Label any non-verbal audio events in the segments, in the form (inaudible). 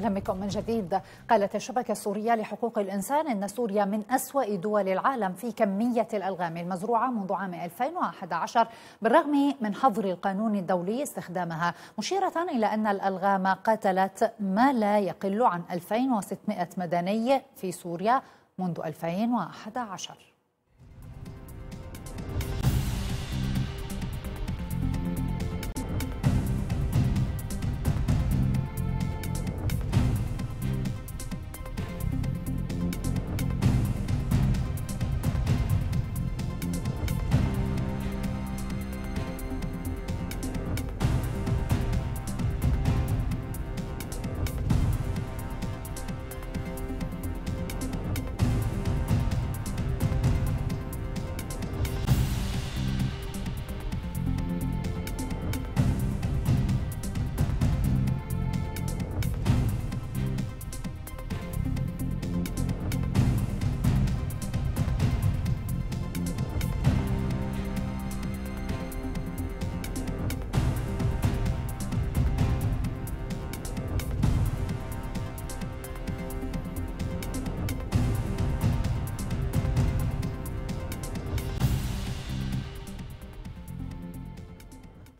أهلا بكم من جديد قالت الشبكة السورية لحقوق الإنسان أن سوريا من أسوأ دول العالم في كمية الألغام المزروعة منذ عام 2011 بالرغم من حظر القانون الدولي استخدامها مشيرة إلى أن الألغام قتلت ما لا يقل عن 2600 مدني في سوريا منذ 2011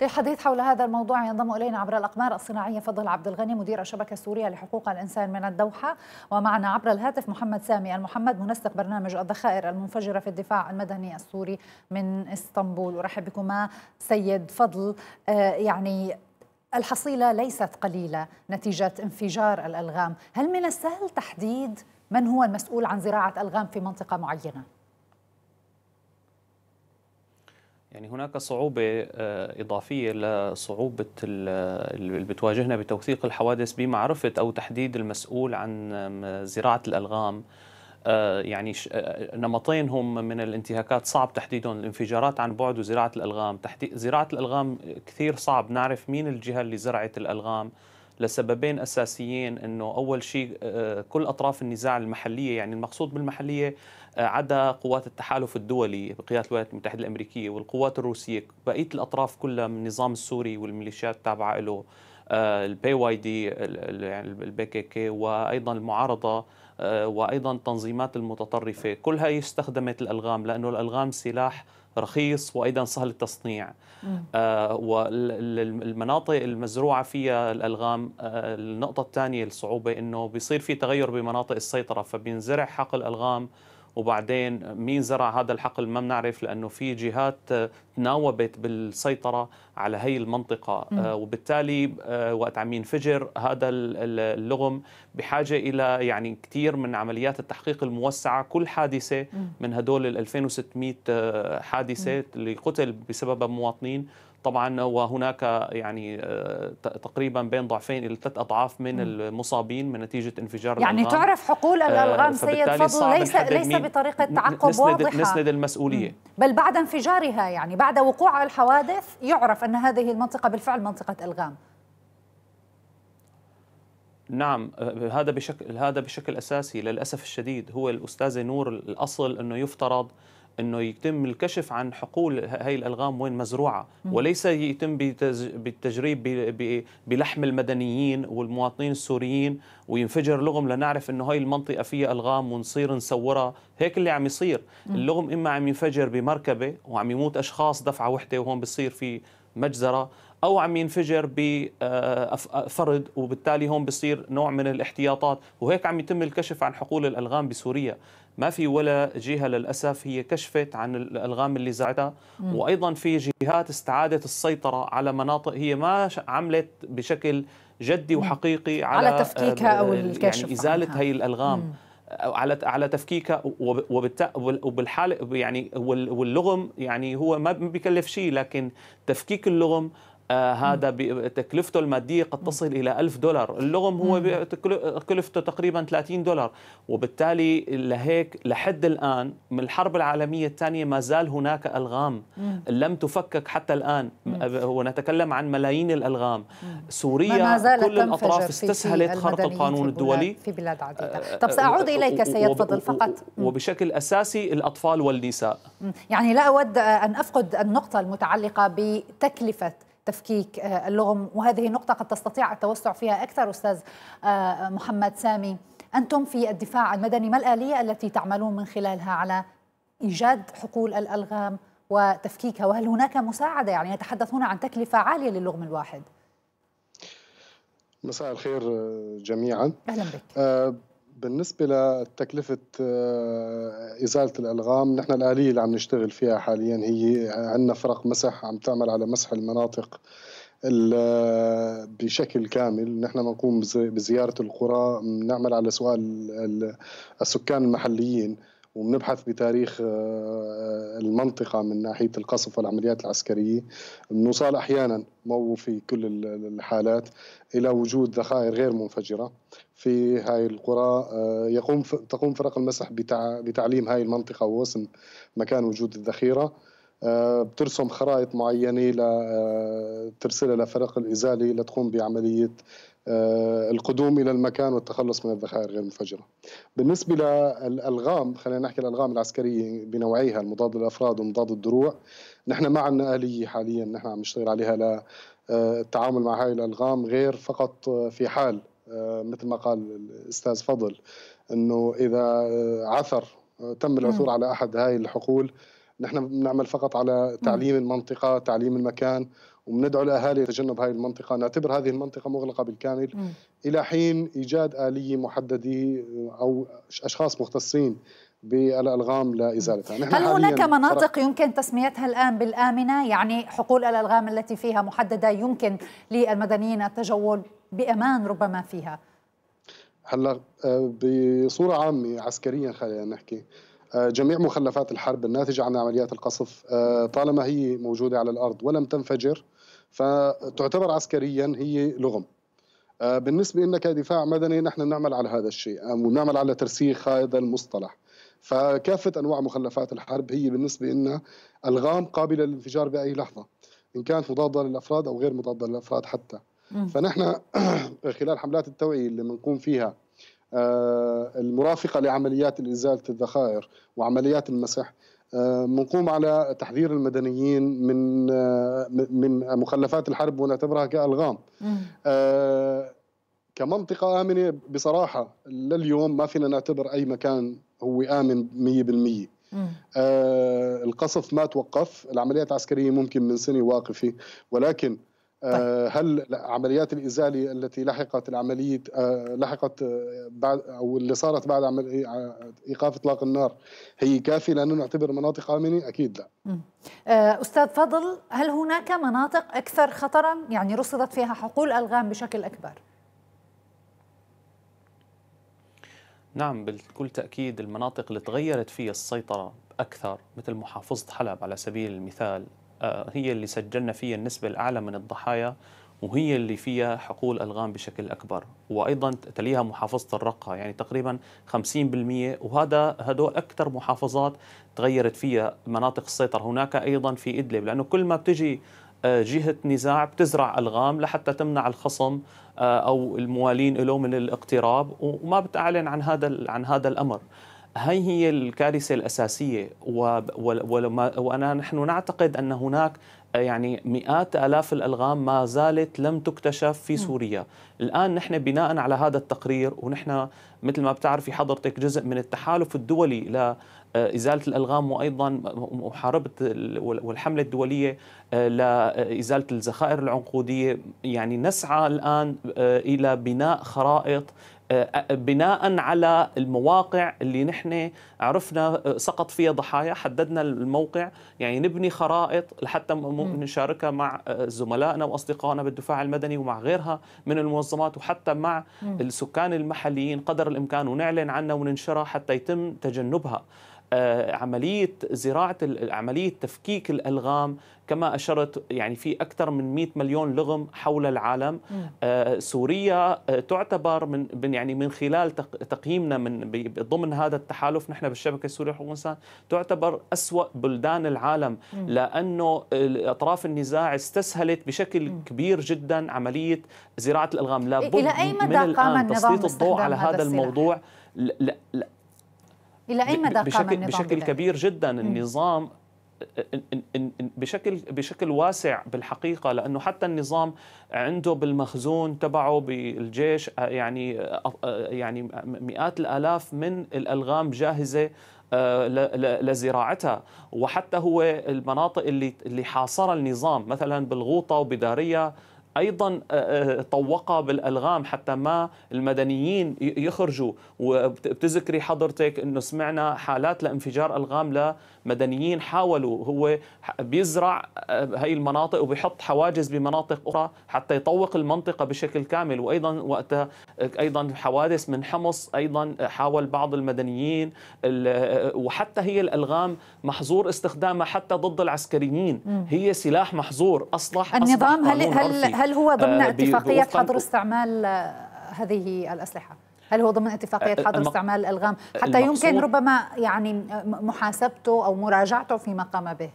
للحديث حول هذا الموضوع ينضم الينا عبر الاقمار الصناعيه فضل عبد الغني مدير الشبكه السوريه لحقوق الانسان من الدوحه ومعنا عبر الهاتف محمد سامي المحمد منسق برنامج الذخائر المنفجره في الدفاع المدني السوري من اسطنبول ارحب بكما سيد فضل آه، يعني الحصيله ليست قليله نتيجه انفجار الالغام هل من السهل تحديد من هو المسؤول عن زراعه الغام في منطقه معينه يعني هناك صعوبة آه، إضافية لصعوبة اللي بتواجهنا بتوثيق الحوادث بمعرفة أو تحديد المسؤول عن زراعة الألغام آه، يعني آه، نمطين هم من الانتهاكات صعب تحديدهم الانفجارات عن بعد وزراعة الألغام زراعة الألغام كثير صعب نعرف مين الجهة اللي زرعت الألغام لسببين اساسيين انه اول شيء آه، كل اطراف النزاع المحليه يعني المقصود بالمحليه آه، عدا قوات التحالف الدولي بقياده الولايات المتحده الامريكيه والقوات الروسيه بقيه الاطراف كلها من النظام السوري والميليشيات التابعه له البي واي دي البي كي كي وايضا المعارضه آه، وايضا تنظيمات المتطرفه كلها استخدمت الالغام لانه الالغام سلاح رخيص وايضا سهل التصنيع آه والمناطق المزروعه فيها الالغام آه النقطه الثانيه الصعوبه انه بيصير في تغير بمناطق السيطره فبينزرع حقل الالغام وبعدين مين زرع هذا الحقل ما بنعرف لانه في جهات تناوبت بالسيطره على هي المنطقه آه، وبالتالي آه، وقت عم ينفجر هذا اللغم بحاجه الى يعني كثير من عمليات التحقيق الموسعه كل حادثه من هدول ال 2600 آه، حادثه اللي قتل بسببها مواطنين طبعا وهناك يعني آه، تقريبا بين ضعفين الى ثلاث اضعاف من المصابين من نتيجه انفجار يعني الألغام. تعرف حقول آه، الالغام سيد فضل ليس ليس بطريقه تعقب نسند واضحه نسند المسؤوليه بل بعد انفجارها يعني بعد وقوع الحوادث يعرف ان هذه المنطقه بالفعل منطقه الغام نعم آه، هذا بشكل هذا بشكل اساسي للاسف الشديد هو الاستاذه نور الاصل انه يفترض انه يتم الكشف عن حقول هاي الالغام وين مزروعه وليس يتم بالتجريب بلحم المدنيين والمواطنين السوريين وينفجر لغم لنعرف انه هاي المنطقه فيها الغام ونصير نصورها هيك اللي عم يصير اللغم اما عم ينفجر بمركبه وعم يموت اشخاص دفعه وحده وهون بصير في مجزرة أو عم ينفجر بفرد آه، آه، وبالتالي هون بصير نوع من الاحتياطات وهيك عم يتم الكشف عن حقول الألغام بسوريا ما في ولا جهه للاسف هي كشفت عن الالغام اللي زرعتها وايضا في جهات استعادت السيطره على مناطق هي ما عملت بشكل جدي وحقيقي على, على تفكيكها آه، او يعني الكشف يعني ازاله عنها. هي الالغام مم. على على تفكيكها وبالحال يعني واللغم يعني هو ما بيكلف شيء لكن تفكيك اللغم آه، هذا تكلفته المادية قد تصل إلى ألف دولار اللغم هو كلفته تقريبا 30 دولار وبالتالي لهيك لحد الآن من الحرب العالمية الثانية ما زال هناك ألغام لم تفكك حتى الآن ونتكلم عن ملايين الألغام سوريا كل الأطراف استسهلت خرق القانون الدولي في بلاد عديدة آه، طب آه، سأعود إليك سيد فضل فقط وبشكل أساسي الأطفال والنساء يعني لا أود أن أفقد النقطة المتعلقة بتكلفة تفكيك آه، اللغم وهذه نقطة قد تستطيع التوسع فيها أكثر أستاذ آه، محمد سامي أنتم في الدفاع المدني ما الآلية التي تعملون من خلالها على إيجاد حقول الألغام وتفكيكها وهل هناك مساعدة يعني نتحدث هنا عن تكلفة عالية للغم الواحد مساء الخير آه، جميعا أهلا بك بالنسبه لتكلفه آه، ازاله الالغام نحن الاليه اللي عم نشتغل فيها حاليا هي عندنا فرق مسح عم تعمل على مسح المناطق آه، بشكل كامل نحن بنقوم بزياره القرى بنعمل على سؤال السكان المحليين وبنبحث بتاريخ آه، آه، المنطقه من ناحيه القصف والعمليات العسكريه بنوصل احيانا مو في كل الحالات الى وجود ذخائر غير منفجره في هاي القرى آه، يقوم تقوم فرق المسح بتعليم هاي المنطقه ووسم مكان وجود الذخيره بترسم خرائط معينه ترسلها لفرق الازاله لتقوم بعمليه آه، القدوم الى المكان والتخلص من الذخائر غير المنفجره. بالنسبه للالغام خلينا نحكي الالغام العسكريه بنوعيها المضاد للافراد ومضاد الدروع، نحن ما عندنا اليه حاليا نحن عم نشتغل عليها للتعامل آه، مع هاي الالغام غير فقط آه، في حال مثل ما قال الاستاذ فضل انه اذا عثر تم العثور على احد هاي الحقول نحن بنعمل فقط على تعليم المنطقه، تعليم المكان وبندعو الاهالي لتجنب هذه المنطقه، نعتبر هذه المنطقه مغلقه بالكامل م. الى حين ايجاد اليه محدده او اشخاص مختصين بالالغام لازالتها نحن هل هناك مناطق يمكن تسميتها الان بالامنه يعني حقول الالغام التي فيها محدده يمكن للمدنيين التجول بامان ربما فيها هلا آه، بصوره عامه عسكريا خلينا نحكي آه، جميع مخلفات الحرب الناتجه عن عمليات القصف آه، طالما هي موجوده على الارض ولم تنفجر فتعتبر عسكريا هي لغم آه، بالنسبة لنا كدفاع مدني نحن نعمل على هذا الشيء آه، ونعمل على ترسيخ هذا المصطلح فكافة أنواع مخلفات الحرب هي بالنسبة لنا ألغام قابلة للانفجار بأي لحظة إن كانت مضادة للأفراد أو غير مضادة للأفراد حتى فنحن (coughs) خلال حملات التوعية اللي بنقوم فيها آه، المرافقة لعمليات إزالة الذخائر وعمليات المسح بنقوم آه، على تحذير المدنيين من آه، من مخلفات الحرب ونعتبرها كالغام آه، كمنطقة آمنة بصراحة لليوم ما فينا نعتبر أي مكان هو آمن 100% آه القصف ما توقف العمليات العسكرية ممكن من سنة واقفة ولكن طيب. آه، هل عمليات الازاله التي لحقت العمليه آه، لحقت آه، بعد او اللي صارت بعد ايقاف اطلاق النار هي كافيه لانه نعتبر مناطق امنه؟ اكيد لا. استاذ فضل هل هناك مناطق اكثر خطرا؟ يعني رصدت فيها حقول الغام بشكل اكبر. نعم بكل تاكيد المناطق اللي تغيرت فيها السيطره اكثر مثل محافظه حلب على سبيل المثال آه، هي اللي سجلنا فيها النسبة الأعلى من الضحايا وهي اللي فيها حقول ألغام بشكل أكبر وأيضا تليها محافظة الرقة يعني تقريبا 50% وهذا هدول أكثر محافظات تغيرت فيها مناطق السيطرة هناك أيضا في إدلب لأنه كل ما بتجي آه، جهة نزاع بتزرع ألغام لحتى تمنع الخصم آه، أو الموالين له من الاقتراب وما بتعلن عن هذا عن هذا الأمر هاي هي الكارثة الأساسية و... وأنا نحن نعتقد أن هناك يعني مئات آلاف الألغام ما زالت لم تكتشف في سوريا الآن نحن بناء على هذا التقرير ونحن مثل ما بتعرفي حضرتك جزء من التحالف الدولي ل آه، إزالة الألغام وأيضا محاربة والحملة الدولية آه، لإزالة آه، الذخائر العنقودية يعني نسعى الآن إلى بناء خرائط بناء على المواقع اللي نحن عرفنا سقط فيها ضحايا حددنا الموقع يعني نبني خرائط لحتى نشاركها مع آه، زملائنا واصدقائنا بالدفاع المدني ومع غيرها من المنظمات وحتى مع السكان المحليين قدر الامكان ونعلن عنها وننشرها حتى يتم تجنبها آه، عمليه زراعه عمليه تفكيك الالغام كما اشرت يعني في اكثر من 100 مليون لغم حول العالم آه، سوريا آه، تعتبر من يعني من خلال تقييمنا من ضمن هذا التحالف نحن بالشبكه السوريه لحقوق الانسان تعتبر اسوا بلدان العالم لانه اطراف النزاع استسهلت بشكل كبير جدا عمليه زراعه الالغام لابد الى اي مدى من قام الآن النظام تسليط الضوء على هذا, هذا الموضوع لا لا الى اي مدى بشكل قام النظام بشكل كبير جدا النظام بشكل بشكل واسع بالحقيقه لانه حتى النظام عنده بالمخزون تبعه بالجيش آه، يعني آه، آه، يعني مئات الالاف من الالغام جاهزه لزراعتها وحتى هو المناطق اللي اللي حاصرها النظام مثلا بالغوطه وبداريه ايضا آه، آه، طوقها بالالغام حتى ما المدنيين يخرجوا وبتذكري حضرتك انه سمعنا حالات لانفجار الغام لمدنيين حاولوا هو بيزرع هي آه، المناطق وبيحط حواجز بمناطق اخرى حتى يطوق المنطقه بشكل كامل وايضا وقتها ايضا حوادث من حمص ايضا حاول بعض المدنيين وحتى هي الالغام محظور استخدامها حتى ضد العسكريين هي سلاح محظور اصلح النظام أصلح هل هل هل هو ضمن آه، اتفاقية حظر استعمال هذه الأسلحة؟ هل هو ضمن اتفاقية آه، حظر استعمال الألغام حتى يمكن ربما يعني محاسبته أو مراجعته فيما قام به؟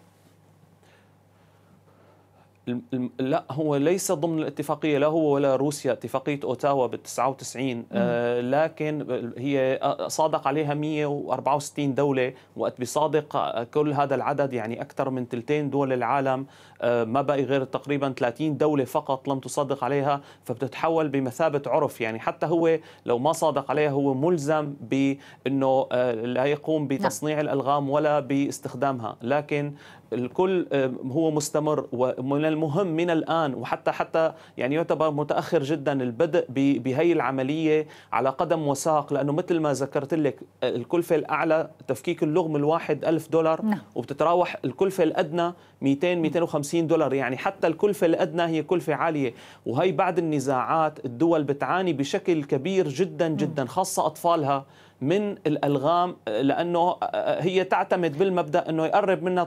لا هو ليس ضمن الاتفاقيه لا هو ولا روسيا اتفاقيه اوتاوا بال 99 آه لكن هي صادق عليها 164 دوله وقت بصادق آه، كل هذا العدد يعني اكثر من ثلثين دول العالم آه ما باقي غير تقريبا 30 دوله فقط لم تصدق عليها فبتتحول بمثابه عرف يعني حتى هو لو ما صادق عليها هو ملزم بانه آه لا يقوم نعم. بتصنيع الالغام ولا باستخدامها لكن الكل هو مستمر ومن المهم من الآن وحتى حتى يعني يعتبر متأخر جدا البدء بهي العملية على قدم وساق لأنه مثل ما ذكرت لك آه، الكلفة الأعلى تفكيك اللغم الواحد ألف دولار نعم. وبتتراوح الكلفة الأدنى 200 250 نعم. دولار يعني حتى الكلفة الأدنى هي كلفة عالية وهي بعد النزاعات الدول بتعاني بشكل كبير جدا نعم. جدا خاصة أطفالها من الالغام لانه هي تعتمد بالمبدا انه يقرب منها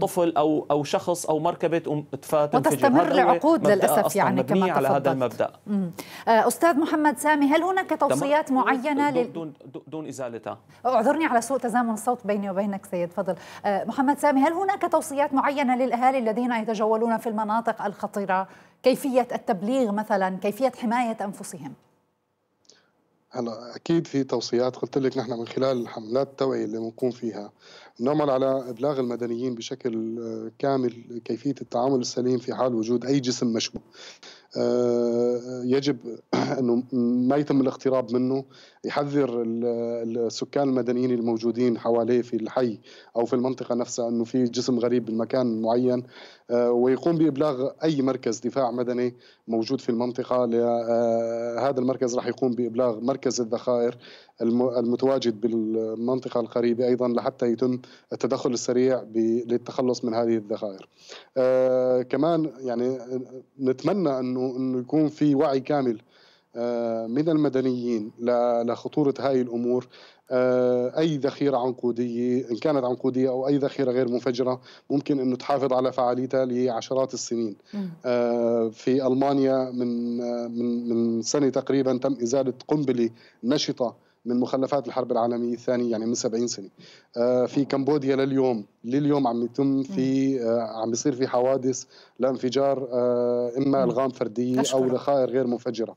طفل او او شخص او مركبه تفاتن وتستمر لعقود للاسف يعني كما على هذا المبدا مم. آه، استاذ محمد سامي هل هناك توصيات معينه دون, دون, دون ازالتها اعذرني على سوء تزامن الصوت بيني وبينك سيد فضل آه، محمد سامي هل هناك توصيات معينه للاهالي الذين يتجولون في المناطق الخطيره كيفيه التبليغ مثلا كيفيه حمايه انفسهم هلا اكيد في توصيات قلت لك نحن من خلال الحملات التوعيه اللي بنقوم فيها نعمل على ابلاغ المدنيين بشكل آه، كامل كيفيه التعامل السليم في حال وجود اي جسم مشبوه. آه، يجب (clears throat) انه ما يتم الاقتراب منه، يحذر السكان المدنيين الموجودين حواليه في الحي او في المنطقه نفسها انه في جسم غريب بالمكان معين آه، ويقوم بابلاغ اي مركز دفاع مدني موجود في المنطقه هذا المركز راح يقوم بابلاغ مركز الذخائر المتواجد بالمنطقه القريبه ايضا لحتى يتم التدخل السريع للتخلص من هذه الذخائر آه كمان يعني نتمنى انه انه يكون في وعي كامل آه من المدنيين لخطوره هذه الامور آه اي ذخيره عنقوديه ان كانت عنقوديه او اي ذخيره غير منفجره ممكن انه تحافظ على فعاليتها لعشرات السنين آه في المانيا من آه، من من سنه تقريبا تم ازاله قنبله نشطه من مخلفات الحرب العالميه الثانيه يعني من 70 سنه آه، في كمبوديا لليوم لليوم عم يتم في آه، عم بيصير في حوادث لانفجار آه، اما الغام فرديه او ذخائر غير منفجره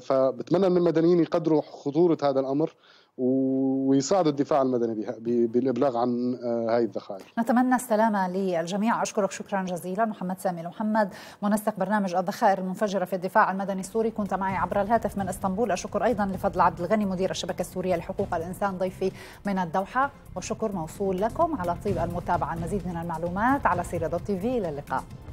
فبتمنى من المدنيين يقدروا خطوره هذا الامر ويساعد الدفاع المدني بالابلاغ عن آه، هاي الذخائر. نتمنى السلامه للجميع، اشكرك شكرا جزيلا محمد سامي محمد منسق برنامج الذخائر المنفجره في الدفاع المدني السوري، كنت معي عبر الهاتف من اسطنبول، اشكر ايضا لفضل عبد الغني مدير الشبكه السوريه لحقوق الانسان ضيفي من الدوحه، والشكر موصول لكم على طيب المتابعه، المزيد من المعلومات على سيره دوت تي في الى اللقاء.